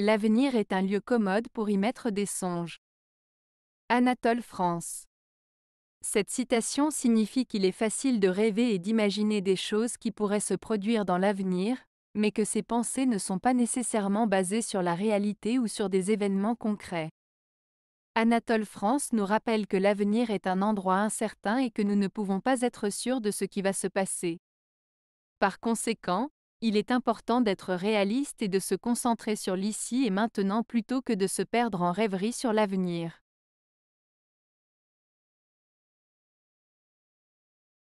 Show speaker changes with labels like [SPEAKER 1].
[SPEAKER 1] L'avenir est un lieu commode pour y mettre des songes. Anatole France. Cette citation signifie qu'il est facile de rêver et d'imaginer des choses qui pourraient se produire dans l'avenir, mais que ces pensées ne sont pas nécessairement basées sur la réalité ou sur des événements concrets. Anatole France nous rappelle que l'avenir est un endroit incertain et que nous ne pouvons pas être sûrs de ce qui va se passer. Par conséquent, il est important d'être réaliste et de se concentrer sur l'ici et maintenant plutôt que de se perdre en rêverie sur l'avenir.